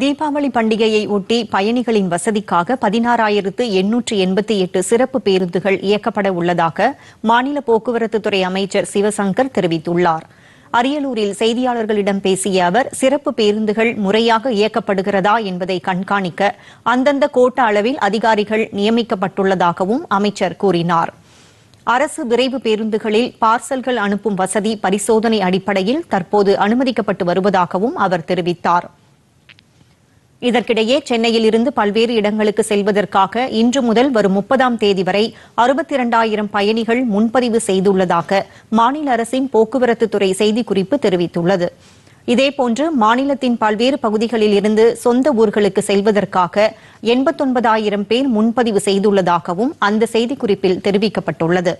தீபாவளி பண்டிகையை ஒட்டி பயணிகளின் வசதிக்காக பதினாறாயிரத்து எண்ணூற்று எண்பத்தி எட்டு சிறப்பு பேருந்துகள் இயக்கப்பட உள்ளதாக மாநில போக்குவரத்துத்துறை அமைச்சர் சிவசங்கர் தெரிவித்துள்ளார் அரியலூரில் செய்தியாளர்களிடம் பேசிய அவர் சிறப்பு பேருந்துகள் முறையாக இயக்கப்படுகிறதா என்பதை கண்காணிக்க அந்தந்த கோட்ட அளவில் அதிகாரிகள் நியமிக்கப்பட்டுள்ளதாகவும் அமைச்சர் கூறினார் அரசு விரைவு பேருந்துகளில் பார்சல்கள் அனுப்பும் வசதி பரிசோதனை அடிப்படையில் தற்போது அனுமதிக்கப்பட்டு வருவதாகவும் அவர் தெரிவித்தாா் இதற்கிடையே சென்னையில் இருந்து பல்வேறு இடங்களுக்கு செல்வதற்காக இன்று முதல் வரும் முப்பதாம் தேதி வரை அறுபத்தி இரண்டாயிரம் பயணிகள் முன்பதிவு செய்துள்ளதாக மாநில அரசின் போக்குவரத்து துறை செய்திக்குறிப்பு தெரிவித்துள்ளது இதேபோன்று மாநிலத்தின் பல்வேறு பகுதிகளில் இருந்து சொந்த ஊர்களுக்கு செல்வதற்காக எண்பத்தொன்பதாயிரம் பேர் முன்பதிவு செய்துள்ளதாகவும் அந்த செய்திக்குறிப்பில் தெரிவிக்கப்பட்டுள்ளது